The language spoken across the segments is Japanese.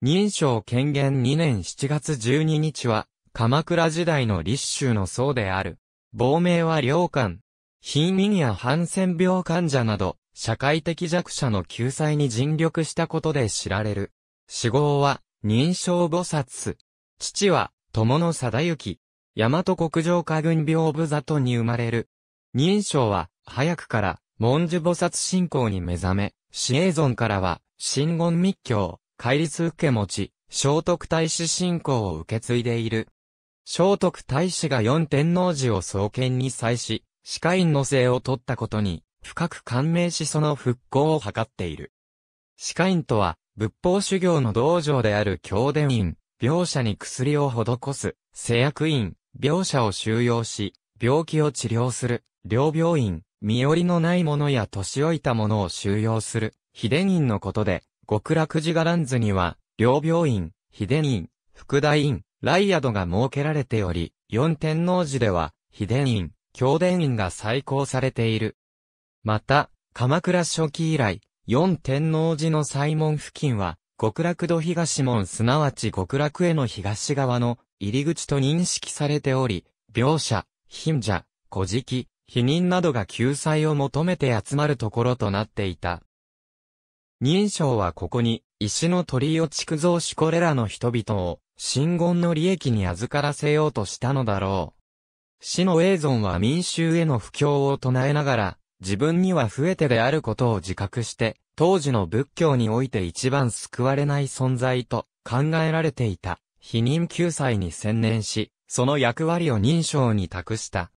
認証権限2年7月12日は、鎌倉時代の立州の僧である。亡命は良官。貧民やハンセン病患者など、社会的弱者の救済に尽力したことで知られる。死亡は、認証菩薩。父は、友野貞行。大和国上家軍病部里に生まれる。認証は、早くから、文殊菩薩信仰に目覚め、死永存からは、真言密教、戒律受け持ち、聖徳太子信仰を受け継いでいる。聖徳太子が四天王寺を創建に際し、歯科院の姓を取ったことに、深く感銘しその復興を図っている。歯科院とは、仏法修行の道場である教伝院、病者に薬を施す、製薬院、病者を収容し、病気を治療する、療病院、身寄りのない者や年老いた者を収容する、秘伝院のことで、極楽寺ガランズには、両病院、秀伝院、福大院、ア宿が設けられており、四天王寺では、秀伝院、教伝院が再興されている。また、鎌倉初期以来、四天王寺の西門付近は、極楽土東門すなわち極楽への東側の入り口と認識されており、描写、貧者、古事記、否認などが救済を求めて集まるところとなっていた。認証章はここに、石の鳥居を築造しこれらの人々を、神言の利益に預からせようとしたのだろう。死の永存は民衆への不況を唱えながら、自分には増えてであることを自覚して、当時の仏教において一番救われない存在と考えられていた、否認救済に専念し、その役割を認証に託した。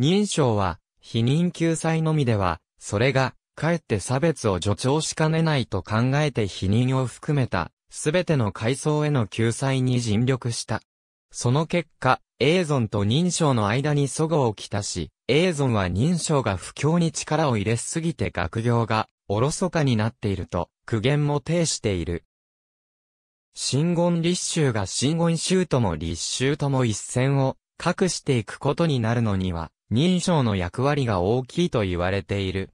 認証は、否認救済のみでは、それがかえって差別を助長しかねないと考えて否認を含めた、すべての階層への救済に尽力した。その結果、エーゾンと認証の間に祖語をきたし、エーゾンは認証が不況に力を入れすぎて学業が、おろそかになっていると、苦言も呈している。真言立宗が真言宗とも立宗とも一線を、隠していくことになるのには、認証の役割が大きいと言われている。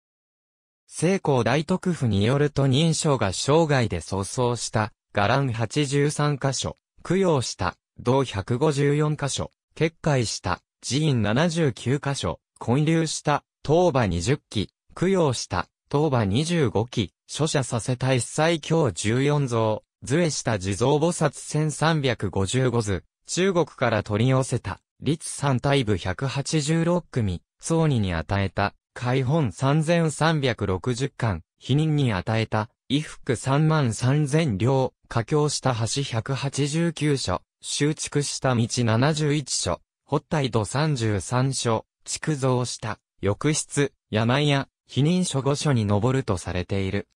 聖光大徳府によると認証が生涯で創創した、伽藍83箇所、供養した、道154箇所、決壊した、寺院79箇所、混流した、当馬20基、供養した、当馬25基、書写させた一切教14像、図絵した地蔵菩薩1355図、中国から取り寄せた、立三体部186組、僧尼に与えた、開本3360巻、否認に与えた、衣服3万3000両、架橋した橋189所、修築した道71所、北海道33所、築造した、浴室、山屋、否認書5所に上るとされている。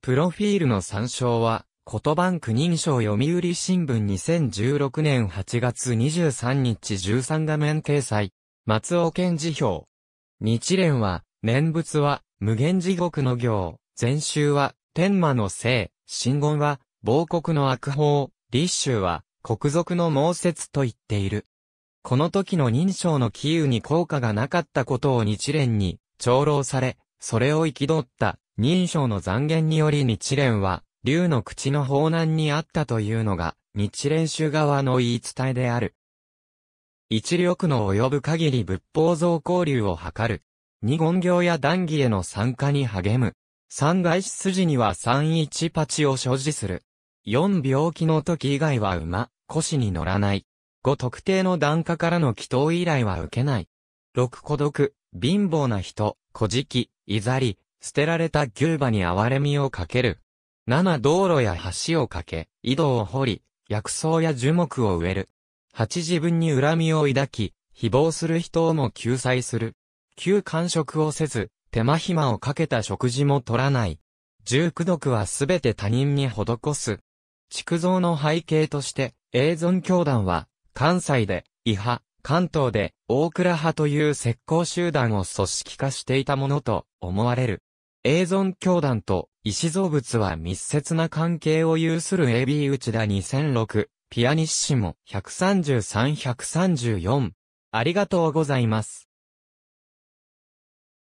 プロフィールの参照は、言葉区認証読売新聞2016年8月23日13画面掲載、松尾健辞表。日蓮は、念仏は、無限地獄の行、禅宗は、天魔の聖、真言は、亡国の悪法、立宗は、国賊の猛説と言っている。この時の認証の起由に効果がなかったことを日蓮に、長老され、それを憤った、認証の残言により日蓮は、竜の口の法難にあったというのが、日蓮宗側の言い伝えである。一力の及ぶ限り仏法増交流を図る。二言行や談義への参加に励む。三外出筋には三一八を所持する。四病気の時以外は馬、腰に乗らない。五特定の段下からの祈祷依頼は受けない。六孤独、貧乏な人、小敷、いざり、捨てられた牛馬に哀れみをかける。七道路や橋を架け、井戸を掘り、薬草や樹木を植える。八自分に恨みを抱き、誹謗する人をも救済する。旧完食をせず、手間暇をかけた食事も取らない。十九毒はすべて他人に施す。築造の背景として、永存教団は、関西で、伊派、関東で、大倉派という石膏集団を組織化していたものと思われる。永存教団と、石造物は密接な関係を有する AB 内田2006、ピアニッシモ133-134。ありがとうございます。